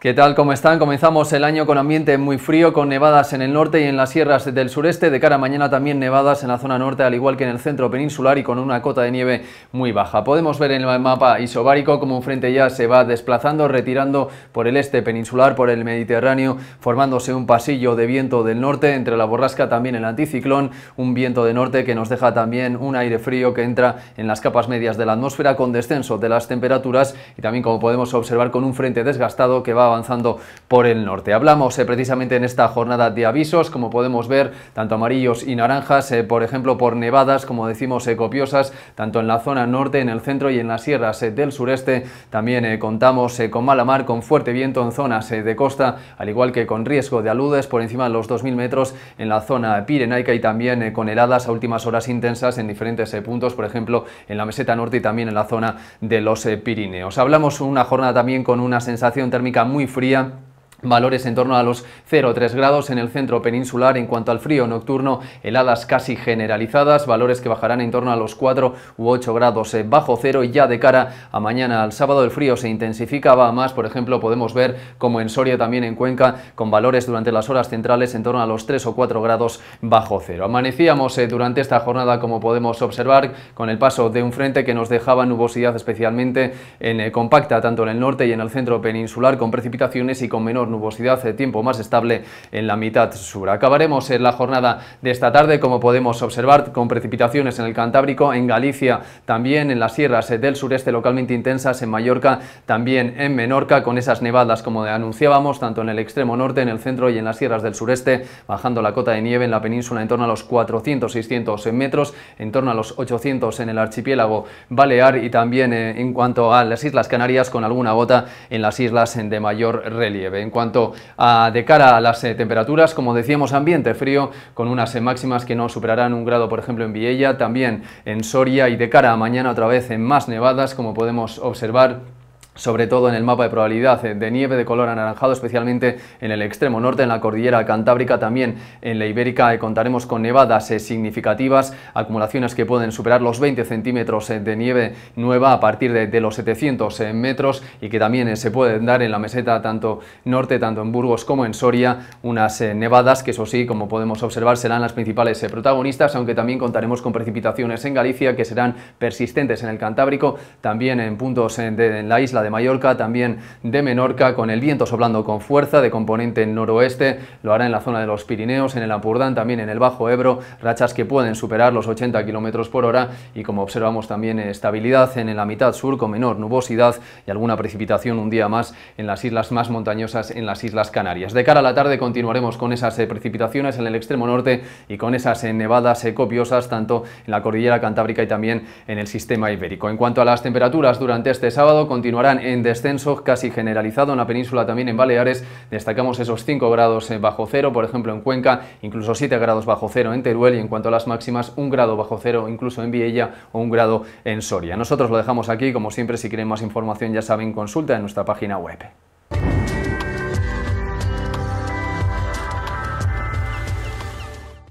¿Qué tal? ¿Cómo están? Comenzamos el año con ambiente muy frío, con nevadas en el norte y en las sierras del sureste. De cara a mañana también nevadas en la zona norte, al igual que en el centro peninsular y con una cota de nieve muy baja. Podemos ver en el mapa isobárico como un frente ya se va desplazando, retirando por el este peninsular, por el Mediterráneo, formándose un pasillo de viento del norte, entre la borrasca también el anticiclón, un viento de norte que nos deja también un aire frío que entra en las capas medias de la atmósfera con descenso de las temperaturas y también como podemos observar con un frente desgastado que va avanzando por el norte. Hablamos eh, precisamente en esta jornada de avisos, como podemos ver, tanto amarillos y naranjas, eh, por ejemplo, por nevadas, como decimos, eh, copiosas, tanto en la zona norte, en el centro y en las sierras del sureste. También contamos con mala mar, con fuerte viento en zonas de costa, al igual que con riesgo de aludes por encima de los 2.000 metros en la zona pirenaica y también con heladas a últimas horas intensas en diferentes puntos, por ejemplo, en la meseta norte y también en la zona de los Pirineos. Hablamos una jornada también con una sensación térmica muy muy fría Valores en torno a los 0,3 grados en el centro peninsular. En cuanto al frío nocturno, heladas casi generalizadas, valores que bajarán en torno a los 4 u 8 grados eh, bajo cero. Y ya de cara a mañana al sábado el frío se intensificaba más. Por ejemplo, podemos ver como en Soria, también en Cuenca, con valores durante las horas centrales en torno a los 3 o 4 grados bajo cero. Amanecíamos eh, durante esta jornada, como podemos observar, con el paso de un frente que nos dejaba nubosidad especialmente en eh, compacta, tanto en el norte y en el centro peninsular, con precipitaciones y con menor nubosidad de tiempo más estable en la mitad sur. Acabaremos en la jornada de esta tarde, como podemos observar, con precipitaciones en el Cantábrico, en Galicia también, en las sierras del sureste localmente intensas, en Mallorca también, en Menorca, con esas nevadas como anunciábamos, tanto en el extremo norte, en el centro y en las sierras del sureste, bajando la cota de nieve en la península en torno a los 400-600 metros, en torno a los 800 en el archipiélago Balear y también eh, en cuanto a las Islas Canarias con alguna gota en las islas de mayor relieve. En cuanto a ah, de cara a las eh, temperaturas, como decíamos, ambiente frío, con unas eh, máximas que no superarán un grado, por ejemplo, en Viella, también en Soria y de cara a mañana otra vez en más nevadas, como podemos observar sobre todo en el mapa de probabilidad eh, de nieve de color anaranjado, especialmente en el extremo norte, en la cordillera cantábrica, también en la ibérica eh, contaremos con nevadas eh, significativas, acumulaciones que pueden superar los 20 centímetros de nieve nueva a partir de, los 700 metros y que también se pueden dar en la meseta tanto norte, tanto en Burgos como en Soria, unas nevadas que eso sí, como podemos observar, serán las principales protagonistas, aunque también contaremos con precipitaciones en Galicia que serán persistentes en el Cantábrico, también en puntos en la isla de Mallorca, también de Menorca, con el viento soplando con fuerza de componente noroeste, lo hará en la zona de los Pirineos, en el Apurdán, también en el Bajo Ebro, rachas que pueden superar los 80 km por hora y como observamos también estabilidad en la mitad sur con menor nubosidad y alguna precipitación un día más en las islas más montañosas en las Islas Canarias. De cara a la tarde continuaremos con esas eh, precipitaciones en el extremo norte y con esas eh, nevadas eh, copiosas tanto en la cordillera cantábrica y también en el sistema ibérico. En cuanto a las temperaturas durante este sábado continuará en descenso casi generalizado en la península, también en Baleares. Destacamos esos 5 grados eh, bajo cero, por ejemplo en Cuenca, incluso 7 grados bajo cero en Teruel y en cuanto a las máximas, 1 grado bajo cero incluso en Viella o 1 grado en Soria. Nosotros lo dejamos aquí, como siempre, si quieren más información ya saben, consulta en nuestra página web.